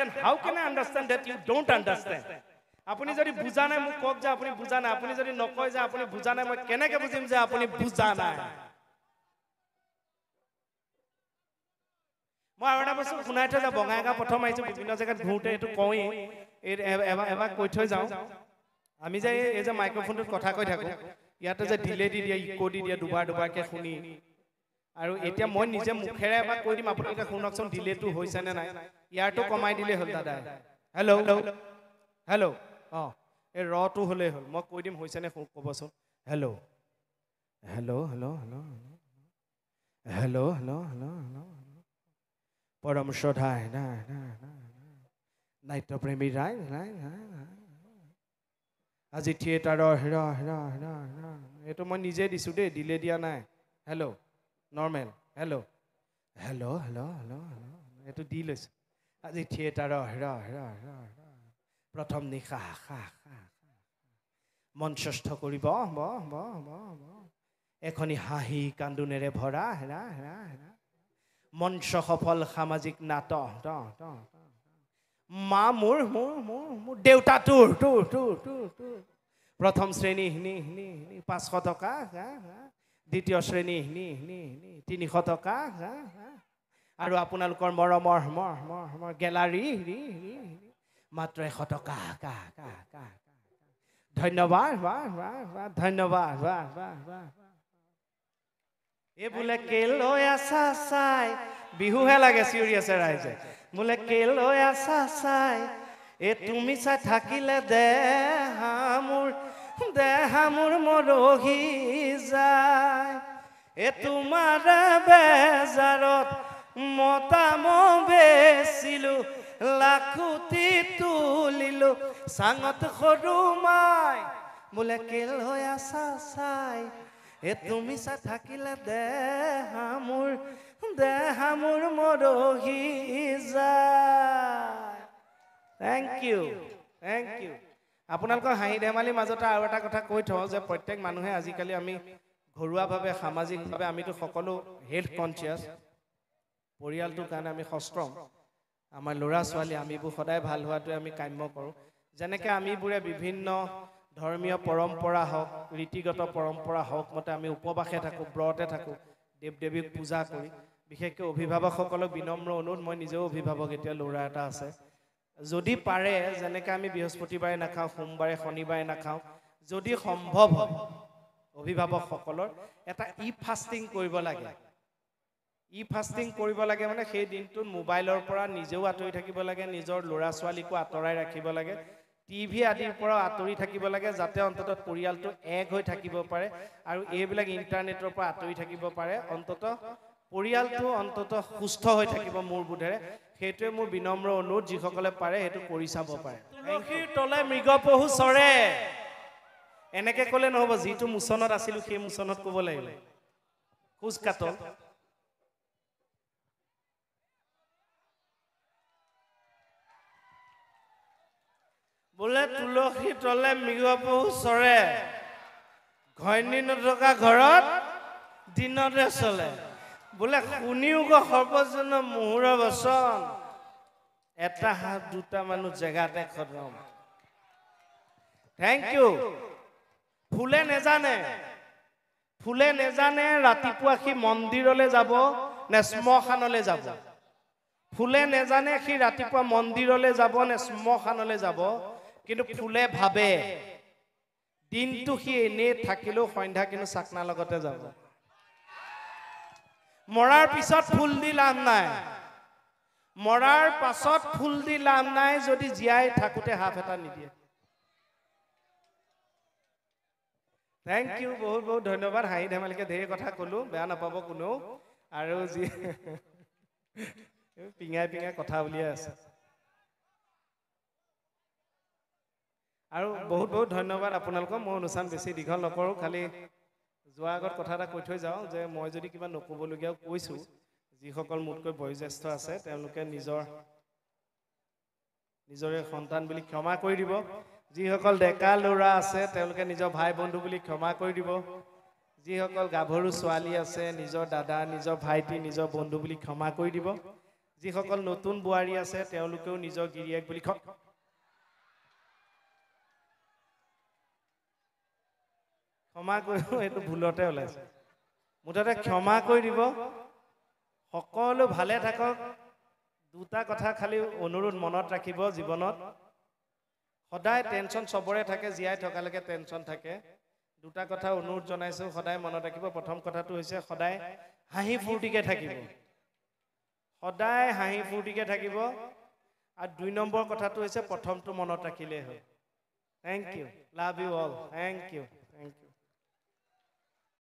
then how can understand that you don't understand আপুনি যদি বুজা নাই মোক কওক যে আপুনি বুজা নাই আপুনি যদি নকয় যে আপুনি বুজা নাই মই কেনেকে বুজিম যে আপুনি বুজা নাই মই আৰু এটা বস্তু শুনাই থৈ যাওঁ বঙাইগাঁও প্ৰথম আহিছোঁ বিভিন্ন জেগাত ঘূৰোঁতে এইটো কওঁ এবাৰ কৈ থৈ যাওঁ আমি যে এই যে মাইক্ৰফোনটোত কথা কৈ থাকোঁ ইয়াতে যে ডিলে দি দিয়ে ইক' দি দিয়ে দুবাৰ দুবাৰকৈ শুনি আৰু এতিয়া মই নিজে মুখেৰে এবাৰ কৈ দিম আপোনালোকে শুনকচোন ডিলেটো হৈছেনে নাই ইয়াৰটো কমাই দিলেই হ'ল দাদা হেল্ল' হেল্ল' হেল্ল' অঁ এই ৰটো হ'লেই হ'ল মই কৈ দিম হৈছেনে ক'বচোন hello' hello' hello' hello' hello' hello' hello' hello' পৰম শ্ৰদ্ধা নাট্যপ্ৰেমী ৰাই ৰাই নাই আজি থিয়েটাৰৰ হেৰ হেৰ হেৰ হেৰ এইটো মই নিজে দিছোঁ দেই দিলে দিয়া নাই hello' normal hello' hello' hello' hello' hello' এইটো দি লৈছে আজি থিয়েটাৰ হেৰ হেৰ হেৰ প্ৰথম নিশা খা মঞ্চস্থ কৰিব ব ব ব ব এখনি হাঁহি কান্দোনেৰে ভৰা হেৰা হেৰা হেৰা মঞ্চ সফল সামাজিক নাট মা মোৰ মোৰ মোৰ মোৰ দেউতা তোৰ তোৰ তোৰ তোৰ তোৰ প্ৰথম শ্ৰেণী হিনি হিনি হিনি পাঁচশ টকা দ্বিতীয় শ্ৰেণী নি নি নি তিনিশ টকা আৰু আপোনালোকৰ মৰমৰ মহ মহ মহ গেলাৰী মাত্ৰ এশ টকা কাহ কাহ কাহ কাহ ধন্যবাদ বাহ বাহ বাহ ধন্যবাদ বাহ বাহ বাহ এ বোলে কেলৈ আছা চাই বিহুহে লাগে চিঞৰি আছে ৰাইজে বোলে কেলৈ আছা চাই এ তুমি চাই থাকিলে দে হা মোৰ দেহামুর মরহি যায় এ তোমার বেজারত মতাম বেচিলো লাখুতি তুলিলো চাঙত সৰু মাই বোলে কেল হৈ আছা চাই এ তুমি চা থাকিলে দেহা মোৰ দেহা মোৰ মৰহি যায় থেংক ইউ থেংক ইউ আপোনালোকৰ হাঁহি ধেমালিৰ মাজতে আৰু এটা কথা কৈ থওঁ যে প্ৰত্যেক মানুহে আজিকালি আমি ঘৰুৱাভাৱে সামাজিকভাৱে আমিতো সকলো হেল্থ কনচিয়াছ পৰিয়ালটোৰ কাৰণে আমি সষ্ট্ৰং আমাৰ ল'ৰা ছোৱালী আমিবোৰ সদায় ভাল হোৱাটোৱে আমি কাম্য কৰোঁ যেনেকৈ আমিবোৰে বিভিন্ন ধৰ্মীয় পৰম্পৰা হওক ৰীতিগত পৰম্পৰা হওক মতে আমি উপবাসে থাকোঁ ব্ৰতে থাকোঁ দেৱ দেৱীক পূজা কৰি বিশেষকৈ অভিভাৱকসকলক বিনম্ৰ অনুৰোধ মই নিজেও অভিভাৱক এতিয়া ল'ৰা এটা আছে যদি পাৰে যেনেকৈ আমি বৃহস্পতিবাৰে নাখাওঁ সোমবাৰে শনিবাৰে নাখাওঁ যদি সম্ভৱ হয় অভিভাৱকসকলৰ এটা ই ফাষ্টিং কৰিব লাগে ই ফাষ্টিং কৰিব লাগে মানে সেই দিনটোত মোবাইলৰ পৰা নিজেও আঁতৰি থাকিব লাগে নিজৰ ল'ৰা ছোৱালীকো আঁতৰাই ৰাখিব লাগে টিভি আদিৰ পৰাও আঁতৰি থাকিব লাগে যাতে অন্ততঃ পৰিয়ালটো এক হৈ থাকিব পাৰে আৰু এইবিলাক ইণ্টাৰনেটৰ পৰা আঁতৰি থাকিব পাৰে অন্ততঃ পৰিয়ালটো অন্ততঃ সুস্থ হৈ থাকিব মোৰ বোধেৰে সেইটোৱে মোৰ বিনম্ৰ অনুৰোধ যিসকলে পাৰে সেইটো কৰি চাব পাৰে তুলসীৰ তলে মৃগ চৰে এনেকে ক'লে নহ'ব যিটো মোচনত আছিলোঁ সেই মোচনত ক'ব লাগিব খোজ কাট বোলে তুলসীৰ তলে মৃগপহু চৰে ঘৈণী নথকা ঘৰত দিনতে চলে বোলে শুনিও গ সৰ্বজন মোহৰ বচন এটা হাত দুটা মানুহ জেগাতে খতম থেংক ইউ ফুলে নেজানে ফুলে নেজানে ৰাতিপুৱা সি মন্দিৰলৈ যাব নে শ্মশানলৈ যাব ফুলে নেজানে সি ৰাতিপুৱা মন্দিৰলৈ যাব নে শ্মশানলৈ যাব কিন্তু ফুলে ভাবে দিনটো সি এনেই থাকিলেও সন্ধ্যা কিন্তু চাকনাৰ লগতে যাব মৰাৰ পিছত ফুল দি লাভ নাই মৰাৰ পাছত ফুল দি লাভ নাই যদি জীয়াই থাকোঁতে হাফ এটা নিদিয়ে থেংক ইউ বহুত বহুত ধন্যবাদ হাঁহি ধেমালিকে ধেৰ কথা ক'লো বেয়া নাপাব কোনেও আৰু যি পিঙাই পিঙাই কথা উলিয়াই আছে আৰু বহুত বহুত ধন্যবাদ আপোনালোকক মই অনুষ্ঠান বেছি দীঘল নকৰোঁ খালি যোৱাৰ আগত কথা এটা কৈ থৈ যাওঁ যে মই যদি কিবা নক'বলগীয়াও কৈছোঁ যিসকল মোতকৈ বয়োজ্যেষ্ঠ আছে তেওঁলোকে নিজৰ নিজৰে সন্তান বুলি ক্ষমা কৰি দিব যিসকল ডেকা ল'ৰা আছে তেওঁলোকে নিজৰ ভাই বন্ধু বুলি ক্ষমা কৰি দিব যিসকল গাভৰু ছোৱালী আছে নিজৰ দাদা নিজৰ ভাইটি নিজৰ বন্ধু বুলি ক্ষমা কৰি দিব যিসকল নতুন বোৱাৰী আছে তেওঁলোকেও নিজৰ গিৰিয়েক বুলি ক্ষমা কৰি এইটো ভুলতে ওলাইছে মুঠতে ক্ষমা কৰি দিব সকলো ভালে থাকক দুটা কথা খালি অনুৰোধ মনত ৰাখিব জীৱনত সদায় টেনচন চবৰে থাকে জীয়াই থকালৈকে টেনশ্যন থাকে দুটা কথা অনুৰোধ জনাইছোঁ সদায় মনত ৰাখিব প্ৰথম কথাটো হৈছে সদায় হাঁহি ফূৰ্তিকৈ থাকিব সদায় হাঁহি ফূৰ্তিকৈ থাকিব আৰু দুই নম্বৰ কথাটো হৈছে প্ৰথমটো মনত ৰাখিলেই হ'ল thank you love you all thank U